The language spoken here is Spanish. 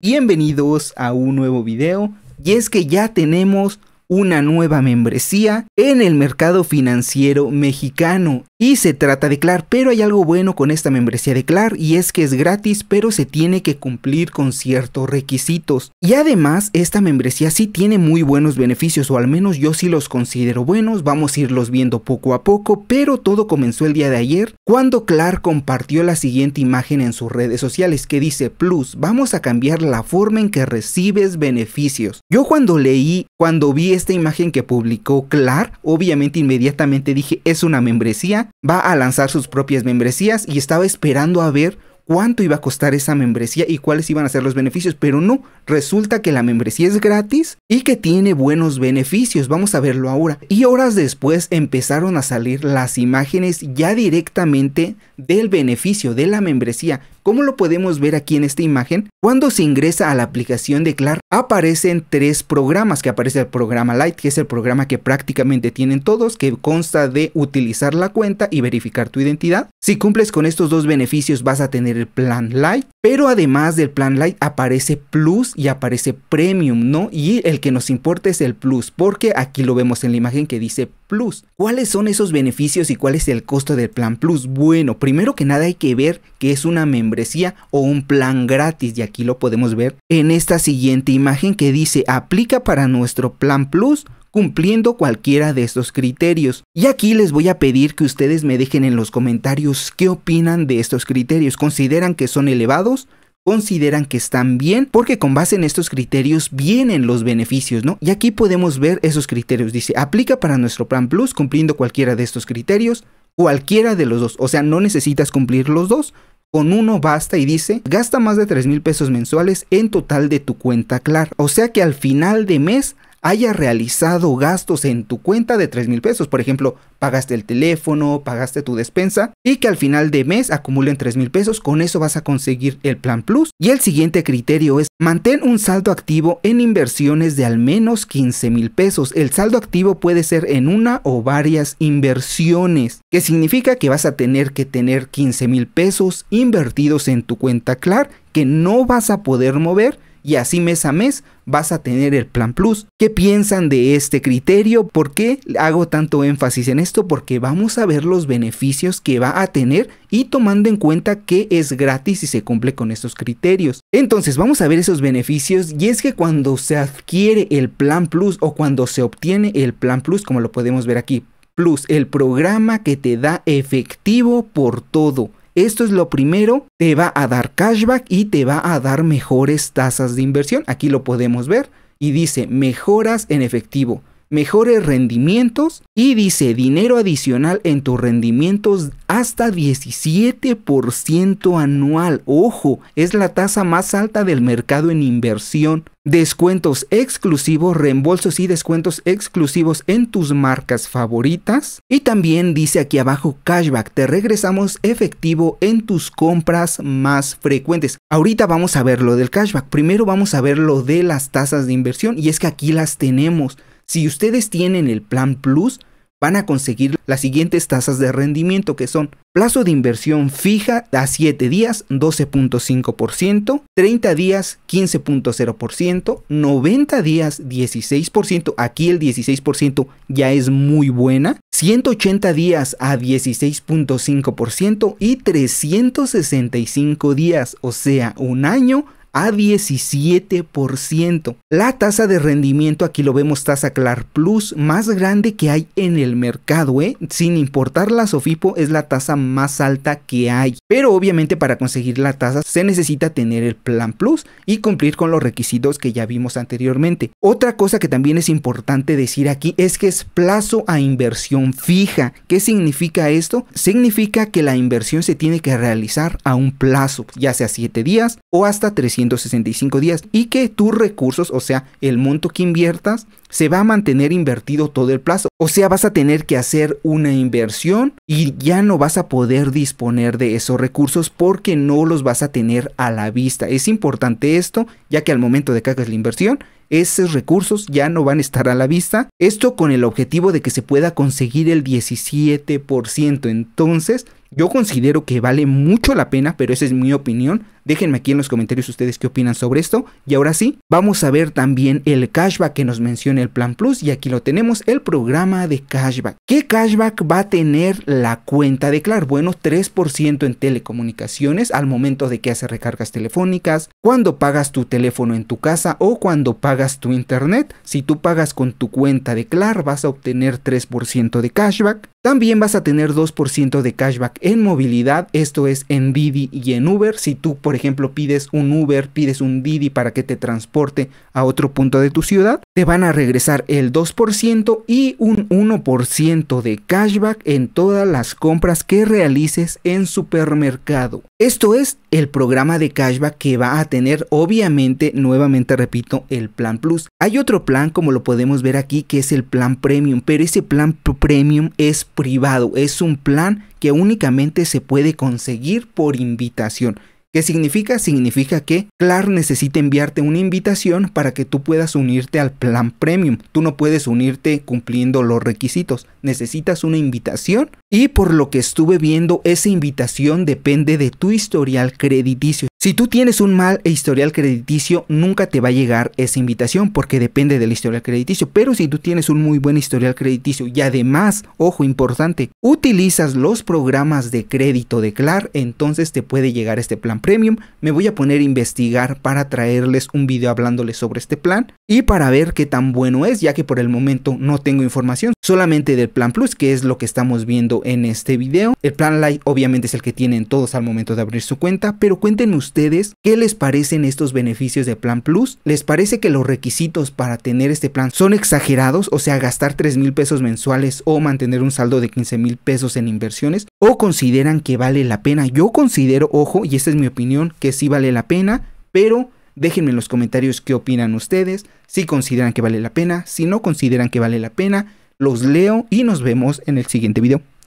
Bienvenidos a un nuevo video y es que ya tenemos una nueva membresía en el mercado financiero mexicano y se trata de Clar, pero hay algo bueno con esta membresía de Clar y es que es gratis, pero se tiene que cumplir con ciertos requisitos. Y además, esta membresía sí tiene muy buenos beneficios, o al menos yo sí los considero buenos, vamos a irlos viendo poco a poco, pero todo comenzó el día de ayer cuando Clar compartió la siguiente imagen en sus redes sociales que dice, Plus, vamos a cambiar la forma en que recibes beneficios. Yo cuando leí, cuando vi esta imagen que publicó Clar, obviamente inmediatamente dije, es una membresía va a lanzar sus propias membresías y estaba esperando a ver cuánto iba a costar esa membresía y cuáles iban a ser los beneficios, pero no, resulta que la membresía es gratis y que tiene buenos beneficios, vamos a verlo ahora. Y horas después empezaron a salir las imágenes ya directamente del beneficio de la membresía como lo podemos ver aquí en esta imagen, cuando se ingresa a la aplicación de Clark, aparecen tres programas, que aparece el programa Lite, que es el programa que prácticamente tienen todos, que consta de utilizar la cuenta y verificar tu identidad. Si cumples con estos dos beneficios vas a tener el plan Lite, pero además del plan Lite aparece Plus y aparece Premium, ¿no? Y el que nos importa es el Plus, porque aquí lo vemos en la imagen que dice Plus. ¿Cuáles son esos beneficios y cuál es el costo del plan Plus? Bueno, primero que nada hay que ver que es una membresía o un plan gratis y aquí lo podemos ver en esta siguiente imagen que dice aplica para nuestro plan plus cumpliendo cualquiera de estos criterios. Y aquí les voy a pedir que ustedes me dejen en los comentarios qué opinan de estos criterios. ¿Consideran que son elevados? consideran que están bien porque con base en estos criterios vienen los beneficios, ¿no? Y aquí podemos ver esos criterios. Dice, aplica para nuestro plan plus cumpliendo cualquiera de estos criterios, Cualquiera de los dos, o sea, no necesitas cumplir los dos. Con uno basta y dice, gasta más de 3 mil pesos mensuales en total de tu cuenta Clara. O sea que al final de mes haya realizado gastos en tu cuenta de 3 mil pesos. Por ejemplo, pagaste el teléfono, pagaste tu despensa y que al final de mes acumulen 3 mil pesos. Con eso vas a conseguir el plan plus. Y el siguiente criterio es mantén un saldo activo en inversiones de al menos 15 mil pesos. El saldo activo puede ser en una o varias inversiones, que significa que vas a tener que tener 15 mil pesos invertidos en tu cuenta CLAR que no vas a poder mover y así mes a mes vas a tener el plan plus. ¿Qué piensan de este criterio? ¿Por qué hago tanto énfasis en esto? Porque vamos a ver los beneficios que va a tener y tomando en cuenta que es gratis y se cumple con estos criterios. Entonces vamos a ver esos beneficios y es que cuando se adquiere el plan plus o cuando se obtiene el plan plus, como lo podemos ver aquí, plus el programa que te da efectivo por todo esto es lo primero, te va a dar cashback y te va a dar mejores tasas de inversión. Aquí lo podemos ver y dice mejoras en efectivo mejores rendimientos y dice dinero adicional en tus rendimientos hasta 17% anual. Ojo, es la tasa más alta del mercado en inversión. Descuentos exclusivos, reembolsos y descuentos exclusivos en tus marcas favoritas. Y también dice aquí abajo cashback, te regresamos efectivo en tus compras más frecuentes. Ahorita vamos a ver lo del cashback. Primero vamos a ver lo de las tasas de inversión y es que aquí las tenemos. Si ustedes tienen el plan Plus, van a conseguir las siguientes tasas de rendimiento que son plazo de inversión fija a 7 días 12.5%, 30 días 15.0%, 90 días 16%, aquí el 16% ya es muy buena, 180 días a 16.5% y 365 días, o sea, un año a 17%. La tasa de rendimiento, aquí lo vemos tasa Clar Plus, más grande que hay en el mercado, ¿eh? sin importar la Sofipo, es la tasa más alta que hay. Pero obviamente para conseguir la tasa se necesita tener el Plan Plus y cumplir con los requisitos que ya vimos anteriormente. Otra cosa que también es importante decir aquí es que es plazo a inversión fija. ¿Qué significa esto? Significa que la inversión se tiene que realizar a un plazo, ya sea 7 días o hasta 300 165 días y que tus recursos, o sea, el monto que inviertas, se va a mantener invertido todo el plazo. O sea, vas a tener que hacer una inversión y ya no vas a poder disponer de esos recursos porque no los vas a tener a la vista. Es importante esto, ya que al momento de que hagas la inversión, esos recursos ya no van a estar a la vista. Esto con el objetivo de que se pueda conseguir el 17%. Entonces, yo considero que vale mucho la pena, pero esa es mi opinión. Déjenme aquí en los comentarios ustedes qué opinan sobre esto. Y ahora sí, vamos a ver también el cashback que nos menciona el Plan Plus. Y aquí lo tenemos, el programa de cashback. ¿Qué cashback va a tener la cuenta de Claro? Bueno, 3% en telecomunicaciones al momento de que haces recargas telefónicas, cuando pagas tu teléfono en tu casa o cuando pagas tu internet. Si tú pagas con tu cuenta de Clar, vas a obtener 3% de cashback. También vas a tener 2% de cashback en movilidad, esto es en Didi y en Uber. Si tú, por ejemplo, pides un Uber, pides un Didi para que te transporte a otro punto de tu ciudad, te van a regresar el 2% y un 1% de cashback en todas las compras que realices en supermercado. Esto es el programa de cashback que va a tener, obviamente, nuevamente repito, el plan Plus. Hay otro plan, como lo podemos ver aquí, que es el plan Premium, pero ese plan Premium es privado, es un plan que únicamente se puede conseguir por invitación. ¿Qué significa? Significa que Clark necesita enviarte una invitación para que tú puedas unirte al plan premium. Tú no puedes unirte cumpliendo los requisitos. Necesitas una invitación y por lo que estuve viendo, esa invitación depende de tu historial crediticio. Si tú tienes un mal historial crediticio, nunca te va a llegar esa invitación porque depende del historial crediticio. Pero si tú tienes un muy buen historial crediticio y además, ojo importante, utilizas los programas de crédito de CLAR, entonces te puede llegar este plan premium. Me voy a poner a investigar para traerles un video hablándoles sobre este plan y para ver qué tan bueno es, ya que por el momento no tengo información, solamente del plan plus, que es lo que estamos viendo en este video. El plan light obviamente es el que tienen todos al momento de abrir su cuenta, pero cuéntenos ustedes qué les parecen estos beneficios de Plan Plus. ¿Les parece que los requisitos para tener este plan son exagerados? O sea, gastar 3 mil pesos mensuales o mantener un saldo de 15 mil pesos en inversiones. ¿O consideran que vale la pena? Yo considero, ojo, y esta es mi opinión, que sí vale la pena, pero déjenme en los comentarios qué opinan ustedes, si consideran que vale la pena, si no consideran que vale la pena. Los leo y nos vemos en el siguiente video.